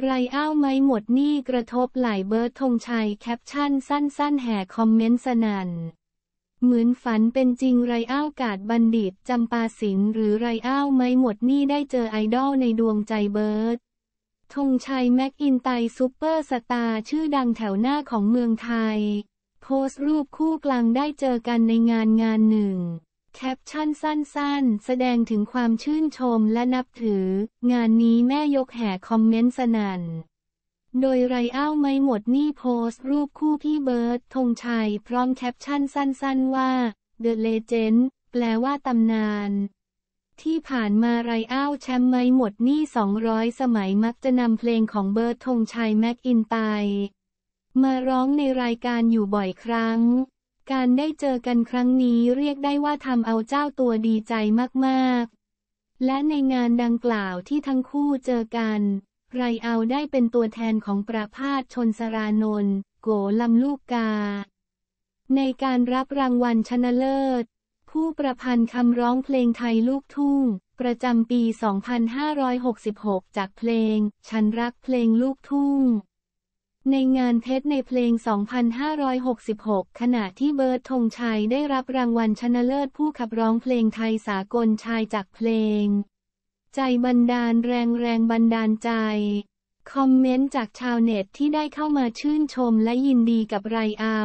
ไรอ้าวไม่หมดหนี้กระทบไหลเบิร์ดธงชัยแคปชั่นสั้น ๆ แห่คอมเมนต์สนัน่น เหมือนฝันเป็นจริงไรอ้าวกาดบัณฑิตจำปาสินหรือไรอ้าวไม่หมดหนี้ได้เจอไอดอลในดวงใจเบิร์ดธงชัย แม็กอินไตซูเปอร์สตาร์ชื่อดังแถวหน้าของเมืองไทย โพสต์รูปคู่กลางได้เจอกันในงานงานหนึ่งแคปชั่นสั้น ๆ แสดงถึงความชื่นชมและนับถือ งานนี้แม่ยกแห่คอมเมนต์สนัน่น โดยไรอ้าวไม่หมดนี่โพสต์รูปคู่พี่เบิร์ดธงชัยพร้อมแคปชั่นสั้น ๆ ว่า The Legend แปลว่าตำนาน ที่ผ่านมาไรอ้าวแชมป์ไม่หมดนี่ 200 สมัยมักจะนำเพลงของเบิร์ดธงชัย แม็กอินไตมาร้องในรายการอยู่บ่อยครั้งการได้เจอกันครั้งนี้เรียกได้ว่าทำเอาเจ้าตัวดีใจมาก ๆ และในงานดังกล่าวที่ทั้งคู่เจอกัน ไรเอาได้เป็นตัวแทนของประพาสชนสรานนท์โกลำลูกกา ในการรับรางวัลชนะเลิศ ผู้ประพันธ์คำร้องเพลงไทยลูกทุ่ง ประจำปี 2566 จากเพลงฉันรักเพลงลูกทุ่งในงานเพชรในเพลง 2566 ขณะที่เบิร์ดธงชัยได้รับรางวัลชนะเลิศผู้ขับร้องเพลงไทยสากลชายจากเพลง ใจบันดาลแรงแรงบันดาลใจ คอมเมนต์จากชาวเน็ตที่ได้เข้ามาชื่นชมและยินดีกับไรเอา